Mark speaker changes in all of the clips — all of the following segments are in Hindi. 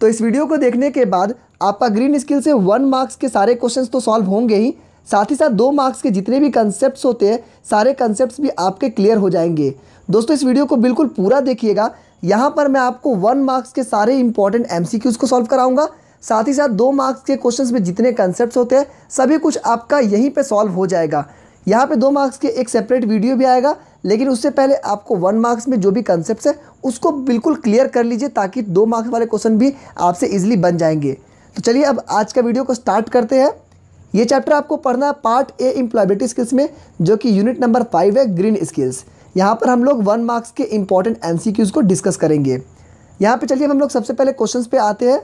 Speaker 1: तो इस वीडियो को देखने के बाद आपका ग्रीन स्किल से वन मार्क्स के सारे क्वेश्चन तो सॉल्व होंगे ही साथ ही साथ दो मार्क्स के जितने भी कंसेप्ट होते हैं सारे कंसेप्ट भी आपके क्लियर हो जाएंगे दोस्तों इस वीडियो को बिल्कुल पूरा देखिएगा यहाँ पर मैं आपको वन मार्क्स के सारे इंपॉर्टेंट एम को सॉल्व कराऊंगा साथ ही साथ दो मार्क्स के क्वेश्चंस में जितने कंसेप्ट होते हैं सभी कुछ आपका यहीं पे सॉल्व हो जाएगा यहाँ पे दो मार्क्स के एक सेपरेट वीडियो भी आएगा लेकिन उससे पहले आपको वन मार्क्स में जो भी कंसेप्ट है उसको बिल्कुल क्लियर कर लीजिए ताकि दो मार्क्स वाले क्वेश्चन भी आपसे इजीली बन जाएंगे तो चलिए अब आज का वीडियो को स्टार्ट करते हैं ये चैप्टर आपको पढ़ना है पार्ट ए इम्प्लॉयबिलिटी स्किल्स में जो कि यूनिट नंबर फाइव है ग्रीन स्किल्स यहाँ पर हम लोग वन मार्क्स के इंपॉर्टेंट एन को डिस्कस करेंगे यहाँ पर चलिए हम लोग सबसे पहले क्वेश्चन पर आते हैं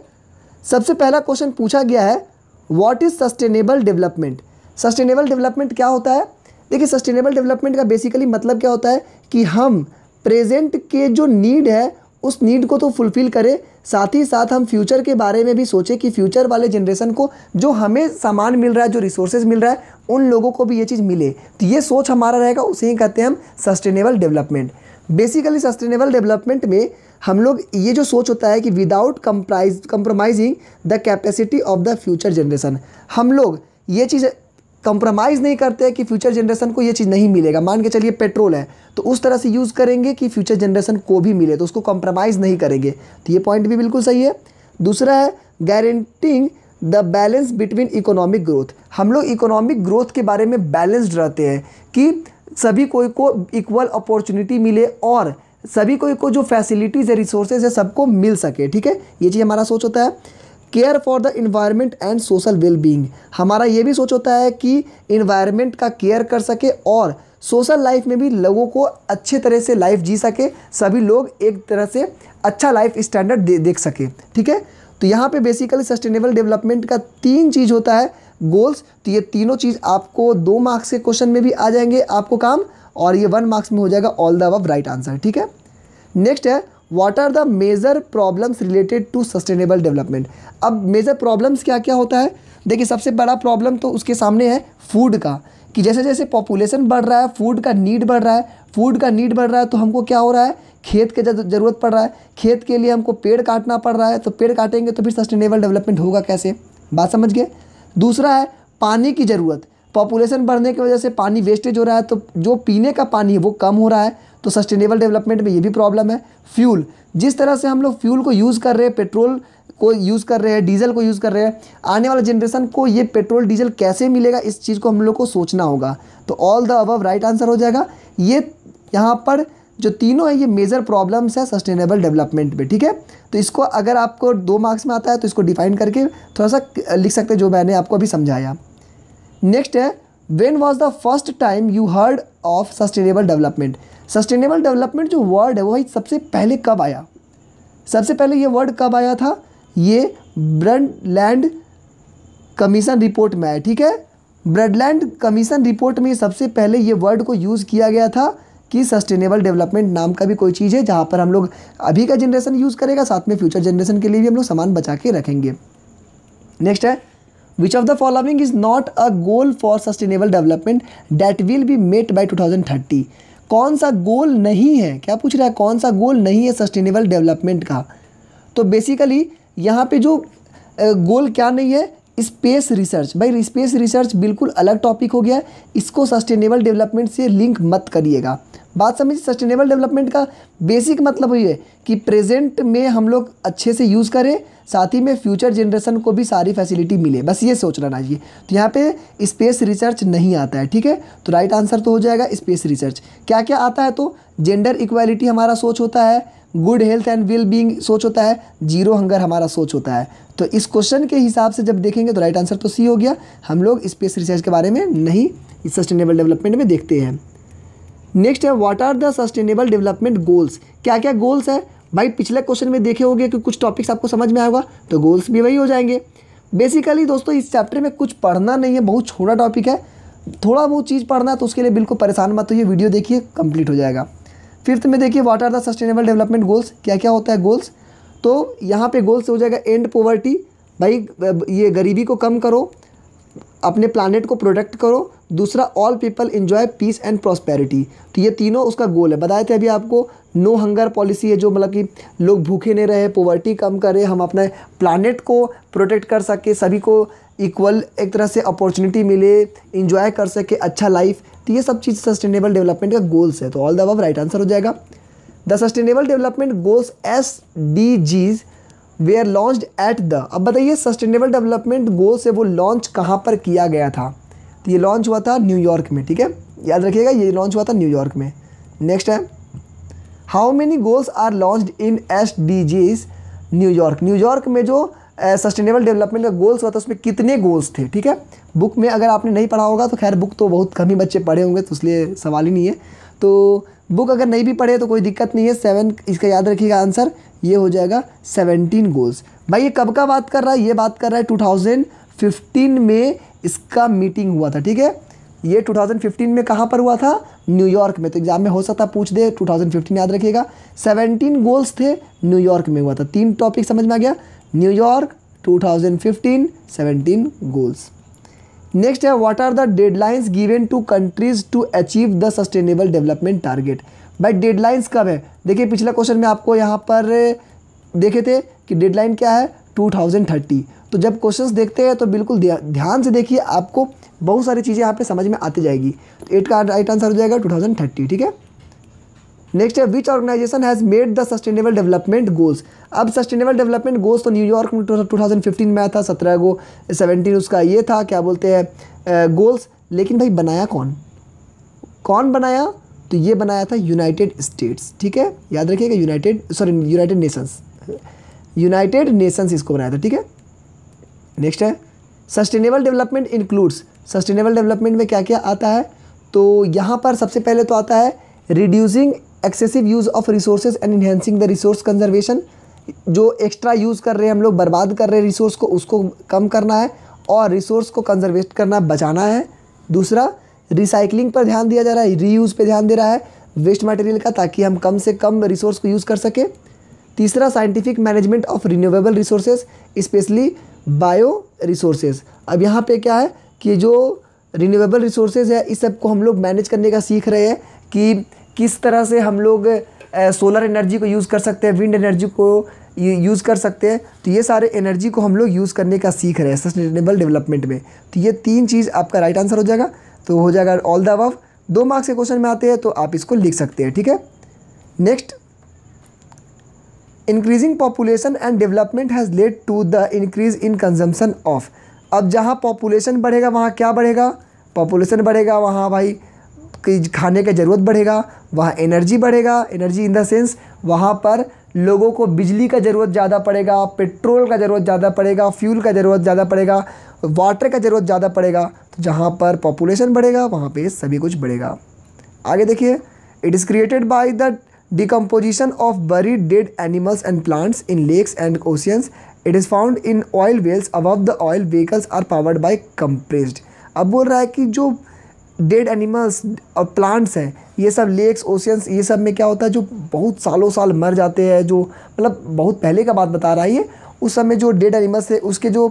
Speaker 1: सबसे पहला क्वेश्चन पूछा गया है what is sustainable development sustainable development क्या होता है देखिए सस्टेनेबल डेवलपमेंट का बेसिकली मतलब क्या होता है कि हम प्रेजेंट के जो नीड है उस नीड को तो फुलफ़िल करें साथ ही साथ हम फ्यूचर के बारे में भी सोचें कि फ्यूचर वाले जनरेशन को जो हमें सामान मिल रहा है जो रिसोर्सेज मिल रहा है उन लोगों को भी ये चीज़ मिले तो ये सोच हमारा रहेगा उसे ही कहते हैं हम sustainable development basically sustainable development में हम लोग ये जो सोच होता है कि without compromise compromising the capacity of the future generation हम लोग ये चीज़ कंप्रोमाइज़ नहीं करते कि फ्यूचर जनरेशन को ये चीज़ नहीं मिलेगा मान के चलिए पेट्रोल है तो उस तरह से यूज़ करेंगे कि फ्यूचर जनरेशन को भी मिले तो उसको कंप्रोमाइज़ नहीं करेंगे तो ये पॉइंट भी बिल्कुल सही है दूसरा है guaranteeing the balance between economic growth हम लोग इकोनॉमिक ग्रोथ के बारे में बैलेंस्ड रहते हैं कि सभी कोई को इक्वल अपॉर्चुनिटी मिले और सभी कोई को जो फैसिलिटीज़ है रिसोर्सेज है सबको मिल सके ठीक है ये चीज़ हमारा सोच होता है care for the environment and social well being हमारा ये भी सोच होता है कि इन्वायरमेंट का केयर कर सके और सोशल लाइफ में भी लोगों को अच्छे तरह से लाइफ जी सके सभी लोग एक तरह से अच्छा लाइफ स्टैंडर्ड दे देख सके ठीक है तो यहाँ पे बेसिकली सस्टेनेबल डेवलपमेंट का तीन चीज़ होता है गोल्स तो ये तीनों चीज़ आपको दो मार्क्स के क्वेश्चन में भी आ जाएंगे आपको काम और ये वन मार्क्स में हो जाएगा ऑल द अब राइट आंसर ठीक है नेक्स्ट है what are the major problems related to sustainable development अब मेजर प्रॉब्लम्स क्या क्या होता है देखिए सबसे बड़ा प्रॉब्लम तो उसके सामने है फूड का कि जैसे जैसे पॉपुलेशन बढ़ रहा है फूड का नीड बढ़ रहा है फूड का नीड बढ़ रहा है तो हमको क्या हो रहा है खेत के ज़रूरत पड़ रहा है खेत के लिए हमको पेड़ काटना पड़ रहा है तो पेड़ काटेंगे तो फिर सस्टेनेबल डेवलपमेंट होगा कैसे बात समझ गए दूसरा है पानी की ज़रूरत पॉपुलेशन बढ़ने की वजह से पानी वेस्टेज हो रहा है तो जो पीने का पानी है वो कम हो रहा है तो सस्टेनेबल डेवलपमेंट में ये भी प्रॉब्लम है फ्यूल जिस तरह से हम लोग फ्यूल को यूज़ कर रहे हैं पेट्रोल को यूज़ कर रहे हैं डीजल को यूज़ कर रहे हैं आने वाला जनरेशन को ये पेट्रोल डीजल कैसे मिलेगा इस चीज़ को हम लोग को सोचना होगा तो all the above right answer हो जाएगा ये यहाँ पर जो तीनों है ये मेजर प्रॉब्लम्स है सस्टेनेबल डेवलपमेंट में ठीक है तो इसको अगर आपको दो मार्क्स में आता है तो इसको डिफाइन करके थोड़ा सा लिख सकते हैं जो मैंने आपको अभी समझाया नेक्स्ट है when was the first time you heard of sustainable development sustainable development जो वर्ड है भाई सबसे पहले कब आया सबसे पहले ये वर्ड कब आया था ये ब्रड लैंड कमीशन रिपोर्ट में आया ठीक है ब्रडलैंड कमीशन रिपोर्ट में सबसे पहले ये वर्ड को यूज़ किया गया था कि सस्टेनेबल डेवलपमेंट नाम का भी कोई चीज़ है जहाँ पर हम लोग अभी का जनरेशन यूज़ करेगा साथ में फ्यूचर जनरेशन के लिए भी हम लोग सामान बचा के रखेंगे नेक्स्ट है which of the following is not a goal for sustainable development that will be met by two thousand thirty कौन सा गोल नहीं है क्या पूछ रहा है कौन सा गोल नहीं है सस्टेनेबल डेवलपमेंट का तो बेसिकली यहाँ पे जो गोल क्या नहीं है स्पेस रिसर्च भाई स्पेस रिसर्च बिल्कुल अलग टॉपिक हो गया इसको सस्टेनेबल डेवलपमेंट से लिंक मत करिएगा बात समझिए सस्टेनेबल डेवलपमेंट का बेसिक मतलब ये है कि प्रेजेंट में हम लोग अच्छे से यूज़ करें साथ ही में फ्यूचर जनरेशन को भी सारी फैसिलिटी मिले बस ये सोच लेना चाहिए तो यहाँ पे स्पेस रिसर्च नहीं आता है ठीक है तो राइट आंसर तो हो जाएगा स्पेस रिसर्च क्या क्या आता है तो जेंडर इक्वालिटी हमारा सोच होता है good health and well being सोच होता है जीरो हंगर हमारा सोच होता है तो इस क्वेश्चन के हिसाब से जब देखेंगे तो राइट आंसर तो सी हो गया हम लोग स्पेस रिसर्च के बारे में नहीं सस्टेनेबल डेवलपमेंट में देखते हैं नेक्स्ट है what are the sustainable development goals क्या क्या गोल्स है भाई पिछले क्वेश्चन में देखे होंगे कि कुछ टॉपिक्स आपको समझ में आएगा तो गोल्स भी वही हो जाएंगे बेसिकली दोस्तों इस चैप्टर में कुछ पढ़ना नहीं है बहुत छोटा टॉपिक है थोड़ा बहुत चीज़ पढ़ना है तो उसके लिए बिल्कुल परेशान मत होइए वीडियो देखिए कंप्लीट हो जाएगा फिफ्थ में देखिए what are the sustainable development goals क्या क्या होता है गोल्स तो यहाँ पे गोल्स हो जाएगा एंड पोवर्टी भाई ये गरीबी को कम करो अपने प्लानट को प्रोटेक्ट करो दूसरा all people enjoy peace and prosperity तो ये तीनों उसका गोल है बताए थे अभी आपको नो हंगर पॉलिसी है जो मतलब कि लोग भूखे नहीं रहे पोवर्टी कम करें हम अपने प्लानट को प्रोटेक्ट कर सके सभी को इक्वल एक तरह से अपॉर्चुनिटी मिले इन्जॉय कर सके अच्छा लाइफ तो ये सब चीज़ सस्टेनेबल डेवलपमेंट का गोल्स है तो ऑल द अब राइट आंसर हो जाएगा the sustainable development goals S D Gs were launch at the अब बताइए सस्टेनेबल डेवलपमेंट गोल्स है वो लॉन्च कहाँ पर किया गया था तो ये लॉन्च हुआ था न्यूयॉर्क में ठीक है याद रखिएगा ये लॉन्च हुआ था न्यूयॉर्क में नेक्स्ट है how many goals are launch in S D Gs New York New York में जो सस्टेनेबल eh, डेवलपमेंट का गोल्स हुआ था उसमें कितने गोल्स थे ठीक है बुक में अगर आपने नहीं पढ़ा होगा तो खैर बुक तो बहुत कम ही बच्चे पढ़े होंगे तो इसलिए सवाल ही नहीं है तो बुक अगर नहीं भी पढ़े तो कोई दिक्कत नहीं है सेवन इसका याद रखिएगा आंसर ये हो जाएगा सेवनटीन गोल्स भाई ये कब का बात कर रहा है ये बात कर रहा है टू थाउजेंड फिफ्टीन में इसका मीटिंग हुआ था ठीक है ये 2015 में कहाँ पर हुआ था न्यूयॉर्क में तो एग्जाम में हो सकता पूछ दे 2015 याद रखिएगा 17 गोल्स थे न्यूयॉर्क में हुआ था तीन टॉपिक समझ में आ गया न्यूयॉर्क 2015 17 गोल्स नेक्स्ट है what are the deadlines given to countries to achieve the sustainable development target by deadlines कब है देखिए पिछला क्वेश्चन में आपको यहाँ पर देखे थे कि डेडलाइन क्या है टू तो जब क्वेश्चंस देखते हैं तो बिल्कुल ध्यान से देखिए आपको बहुत सारी चीज़ें यहाँ पे समझ में आती जाएगी तो एट का राइट आंसर हो जाएगा 2030 ठीक है नेक्स्ट है which organization has made the sustainable development goals अब सस्टेनेबल डेवलपमेंट गोल्स तो न्यूयॉर्क में 2015 तो में आया था सत्रह को सेवनटीन उसका ये था क्या बोलते हैं गोल्स लेकिन भाई बनाया कौन कौन बनाया तो ये बनाया था यूनाइटेड स्टेट्स ठीक है याद रखिएगा United sorry United Nations United Nations इसको बनाया था ठीक है नेक्स्ट है sustainable development includes sustainable development में क्या क्या आता है तो यहाँ पर सबसे पहले तो आता है reducing excessive use of resources and enhancing the resource conservation जो एक्स्ट्रा यूज़ कर रहे हैं हम लोग बर्बाद कर रहे हैं रिसोर्स को उसको कम करना है और रिसोर्स को कंजर्वेट करना बचाना है दूसरा रिसाइकलिंग पर ध्यान दिया जा रहा है रीयूज़ पर ध्यान दे रहा है वेस्ट मटेरियल का ताकि हम कम से कम रिसोर्स को यूज़ कर सकें तीसरा scientific management of renewable resources specially bio resources अब यहाँ पे क्या है कि जो रिन्यूएबल रिसोर्सेज है इस सब को हम लोग मैनेज करने का सीख रहे हैं कि किस तरह से हम लोग सोलर एनर्जी को यूज़ कर सकते हैं विंड एनर्जी को यूज़ कर सकते हैं तो ये सारे एनर्जी को हम लोग यूज़ करने का सीख रहे हैं सस्टेनेबल डेवलपमेंट में तो ये तीन चीज़ आपका राइट आंसर हो जाएगा तो हो जाएगा ऑल द अब दो मार्क्स के क्वेश्चन में आते हैं तो आप इसको लिख सकते हैं ठीक है next increasing population and development has led to the increase in consumption of अब जहाँ पॉपुलेशन बढ़ेगा वहाँ क्या बढ़ेगा पॉपुलेशन बढ़ेगा वहाँ भाई खाने का ज़रूरत बढ़ेगा वहाँ एनर्जी बढ़ेगा एनर्जी इन देंस वहाँ पर लोगों को बिजली का ज़रूरत ज़्यादा पड़ेगा पेट्रोल का ज़रूरत ज़्यादा पड़ेगा फ्यूल का ज़रूरत ज़्यादा पड़ेगा वाटर का ज़रूरत ज़्यादा पड़ेगा तो जहाँ पर पॉपुलेशन बढ़ेगा वहाँ पे सभी कुछ बढ़ेगा आगे देखिए it is created by the decomposition of buried dead animals and plants in lakes and oceans it is found in oil wells above the oil vehicles are powered by compressed अब बोल रहा है कि जो डेड एनिमल्स और प्लांट्स हैं ये सब लेक्स ओशियंस ये सब में क्या होता है जो बहुत सालों साल मर जाते हैं जो मतलब बहुत पहले का बात बता रहा है ये उस समय जो डेड एनिमल्स है उसके जो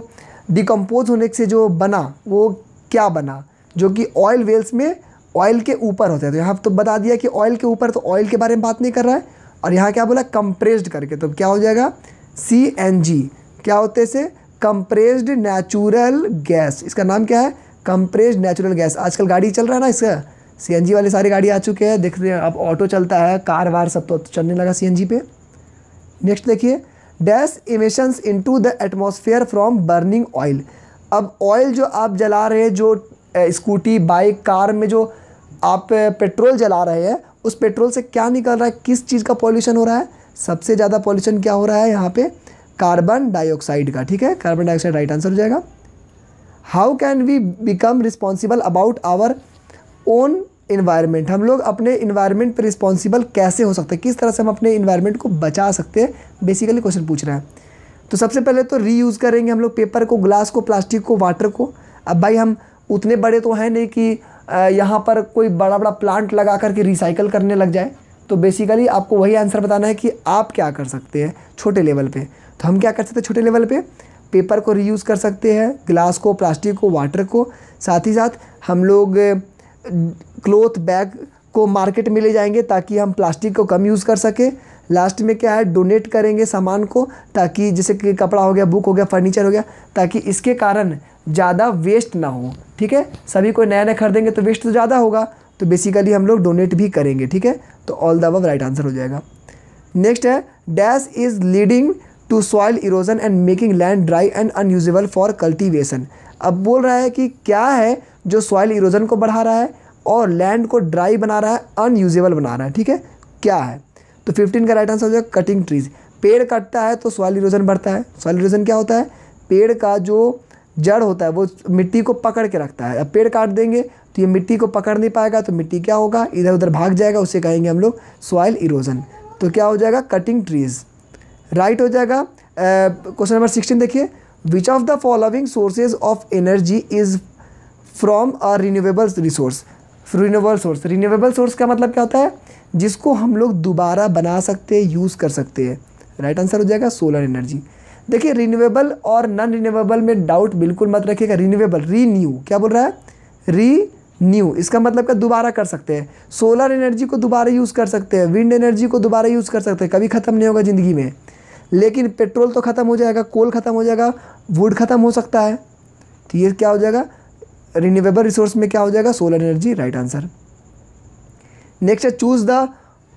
Speaker 1: डिकम्पोज होने से जो बना वो क्या बना जो कि ऑयल वेल्स में ऑयल के ऊपर होते हैं तो यहाँ तो बता दिया कि ऑयल के ऊपर तो ऑयल के बारे में बात नहीं कर रहा है और यहाँ क्या बोला कंप्रेस्ड करके तो क्या हो जाएगा सी एन जी क्या होते से कंप्रेस्ड नेचुरल गैस इसका नाम क्या है कंप्रेस्ड नेचुरल गैस आजकल गाड़ी चल रहा है ना इसका सी वाली सारी गाड़ी आ चुके हैं देख रहे हैं अब ऑटो चलता है कार वार सब तो चलने लगा सी पे नेक्स्ट देखिए dash emissions into the atmosphere from burning oil अब ऑयल जो आप जला रहे हैं जो स्कूटी बाइक कार में जो आप पेट्रोल जला रहे हैं उस पेट्रोल से क्या निकल रहा है किस चीज़ का पॉल्यूशन हो रहा है सबसे ज़्यादा पॉल्यूशन क्या हो रहा है यहाँ पे कार्बन डाइऑक्साइड का ठीक है कार्बन डाइऑक्साइड राइट आंसर हो जाएगा how can we become responsible about our own environment हम लोग अपने इन्वायरमेंट पर रिस्पॉन्सिबल कैसे हो सकते हैं किस तरह से हम अपने इन्वायरमेंट को बचा सकते हैं बेसिकली क्वेश्चन पूछ रहे हैं तो सबसे पहले तो री करेंगे हम लोग पेपर को ग्लास को प्लास्टिक को वाटर को अब भाई हम उतने बड़े तो हैं नहीं कि यहाँ पर कोई बड़ा बड़ा प्लांट लगा करके रिसाइकल करने लग जाए तो बेसिकली आपको वही आंसर बताना है कि आप क्या कर सकते हैं छोटे लेवल पे तो हम क्या कर सकते हैं छोटे लेवल पे पेपर को रीयूज़ कर सकते हैं ग्लास को प्लास्टिक को वाटर को साथ ही साथ हम लोग क्लोथ बैग को मार्केट में ले जाएंगे ताकि हम प्लास्टिक को कम यूज़ कर सकें लास्ट में क्या है डोनेट करेंगे सामान को ताकि जैसे कि कपड़ा हो गया बुक हो गया फर्नीचर हो गया ताकि इसके कारण ज़्यादा वेस्ट ना हो ठीक है सभी कोई नया नया खरीदेंगे तो वेस्ट तो ज़्यादा होगा तो बेसिकली हम लोग डोनेट भी करेंगे ठीक है तो ऑल द अब राइट आंसर हो जाएगा नेक्स्ट है dash is leading to soil erosion and making land dry and unusable for cultivation अब बोल रहा है कि क्या है जो सॉइल इरोजन को बढ़ा रहा है और लैंड को ड्राई बना रहा है अनयूजेबल बना रहा है ठीक है क्या है तो फिफ्टीन का राइट आंसर हो जाएगा कटिंग ट्रीज़ पेड़ कटता है तो सॉइल इरोजन बढ़ता है सॉइल इरोजन क्या होता है पेड़ का जो जड़ होता है वो मिट्टी को पकड़ के रखता है अब पेड़ काट देंगे तो ये मिट्टी को पकड़ नहीं पाएगा तो मिट्टी क्या होगा इधर उधर भाग जाएगा उसे कहेंगे हम लोग सॉइल इरोजन तो क्या हो जाएगा कटिंग ट्रीज़ राइट हो जाएगा क्वेश्चन नंबर सिक्सटीन देखिए which of the following sources of energy is from a renewable resource renewable source renewable source का मतलब क्या होता है जिसको हम लोग दोबारा बना सकते हैं यूज़ कर सकते हैं राइट आंसर हो जाएगा सोलर एनर्जी देखिए रिन्यूएबल और नॉन रिन्यूएबल में डाउट बिल्कुल मत रखिएगा रिन्यूएबल रीन्यू क्या बोल रहा है री न्यू इसका मतलब क्या दोबारा कर सकते हैं सोलर एनर्जी को दोबारा यूज़ कर सकते हैं विंड एनर्जी को दोबारा यूज़ कर सकते हैं कभी ख़त्म नहीं होगा ज़िंदगी में लेकिन पेट्रोल तो ख़त्म हो जाएगा कोल ख़त्म हो जाएगा वुड ख़त्म हो सकता है तो ये क्या हो जाएगा रिन्यूएबल रिसोर्स में क्या हो जाएगा solar energy right answer next है choose the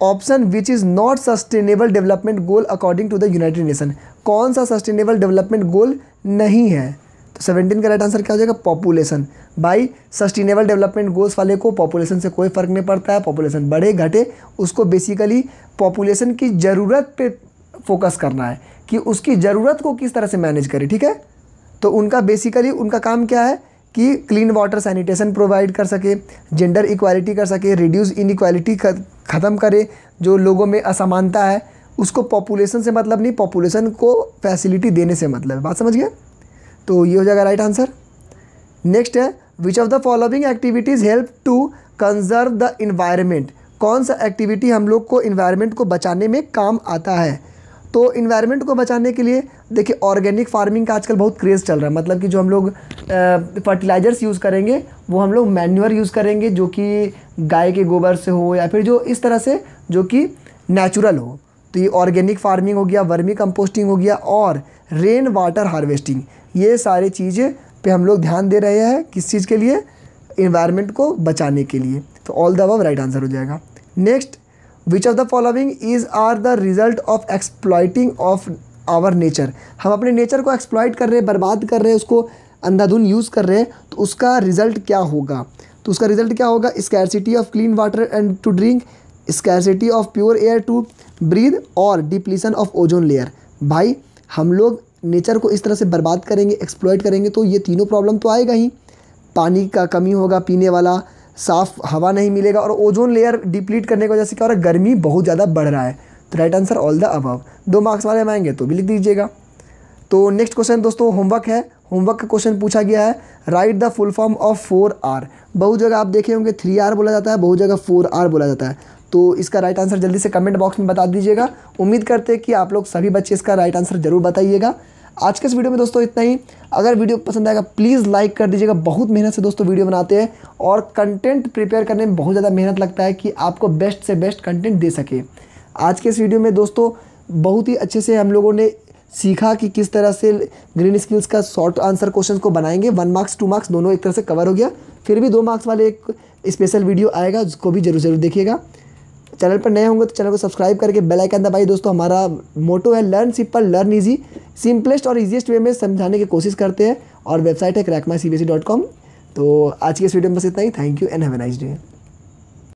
Speaker 1: option which is not sustainable development goal according to the United Nation कौन सा सस्टेनेबल डेवलपमेंट गोल नहीं है तो सेवेंटीन का राइट आंसर क्या हो जाएगा पॉपुलेशन भाई सस्टेनेबल डेवलपमेंट गोल्स वाले को पॉपुलेशन से कोई फ़र्क नहीं पड़ता है पॉपुलेशन बढ़े घटे उसको बेसिकली पॉपुलेशन की ज़रूरत पे फोकस करना है कि उसकी ज़रूरत को किस तरह से मैनेज करें ठीक है तो उनका बेसिकली उनका काम क्या है कि क्लीन वाटर सैनिटेशन प्रोवाइड कर सके जेंडर इक्वालिटी कर सके रिड्यूस इनक्वालिटी ख़त्म करे जो लोगों में असमानता है उसको पॉपुलेशन से मतलब नहीं पॉपुलेशन को फैसिलिटी देने से मतलब बात समझ गया तो ये हो जाएगा राइट आंसर नेक्स्ट है which of the following activities help to conserve the environment कौन सा एक्टिविटी हम लोग को इन्वायरमेंट को बचाने में काम आता है तो इन्वायरमेंट को बचाने के लिए देखिए ऑर्गेनिक फार्मिंग का आजकल बहुत क्रेज़ चल रहा है मतलब कि जो हम लोग फर्टिलाइज़र्स यूज़ करेंगे वो हम लोग मैन्यूर यूज़ करेंगे जो कि गाय के गोबर से हो या फिर जो इस तरह से जो कि नेचुरल हो तो ये ऑर्गेनिक फार्मिंग हो गया वर्मी कंपोस्टिंग हो गया और रेन वाटर हार्वेस्टिंग ये सारी चीज़ें पे हम लोग ध्यान दे रहे हैं किस चीज़ के लिए इन्वायरमेंट को बचाने के लिए तो ऑल द अब राइट आंसर हो जाएगा next which of the following is are the result of exploiting of our nature हम अपने नेचर को एक्सप्लॉयट कर रहे हैं बर्बाद कर रहे हैं उसको अंधाधुन यूज़ कर रहे हैं तो उसका रिज़ल्ट क्या होगा तो उसका रिज़ल्ट क्या होगा scarcity of clean water and to drink scarcity of pure air to breathe और डिप्लीसन ऑफ ओजोन लेयर भाई हम लोग नेचर को इस तरह से बर्बाद करेंगे एक्सप्लॉयट करेंगे तो ये तीनों प्रॉब्लम तो आएगा ही पानी का कमी होगा पीने वाला साफ़ हवा नहीं मिलेगा और ओजोन लेयर डिप्लीट करने की वजह से क्या हो रहा है गर्मी बहुत ज़्यादा बढ़ रहा है तो right answer all the above दो मार्क्स वाले आएंगे तो भी लिख दीजिएगा तो नेक्स्ट क्वेश्चन दोस्तों होमवर्क है होमवर्क का क्वेश्चन पूछा गया है write the full form of four R बहुत जगह आप देखे होंगे थ्री आर बोला जाता है बहुत जगह फोर आर बोला जाता है तो इसका राइट आंसर जल्दी से कमेंट बॉक्स में बता दीजिएगा उम्मीद करते हैं कि आप लोग सभी बच्चे इसका राइट आंसर जरूर बताइएगा आज के इस वीडियो में दोस्तों इतना ही अगर वीडियो पसंद आएगा प्लीज़ लाइक कर दीजिएगा बहुत मेहनत से दोस्तों वीडियो बनाते हैं और कंटेंट प्रिपेयर करने में बहुत ज़्यादा मेहनत लगता है कि आपको बेस्ट से बेस्ट कंटेंट दे सके आज के इस वीडियो में दोस्तों बहुत ही अच्छे से हम लोगों ने सीखा कि किस तरह से ग्रीन स्किल्स का शॉर्ट आंसर क्वेश्चन को बनाएंगे वन मार्क्स टू मार्क्स दोनों एक तरह से कवर हो गया फिर भी दो मार्क्स वाले एक स्पेशल वीडियो आएगा उसको भी जरूर जरूर देखिएगा चैनल पर नए होंगे तो चैनल को सब्सक्राइब करके बेल आइकन दबाइए दोस्तों हमारा मोटो है learn simple learn easy simplest और इजीएस्ट वे में समझाने की कोशिश करते हैं और वेबसाइट है कॉम तो आज की इस वीडियो में बस इतना ही thank you and have a nice day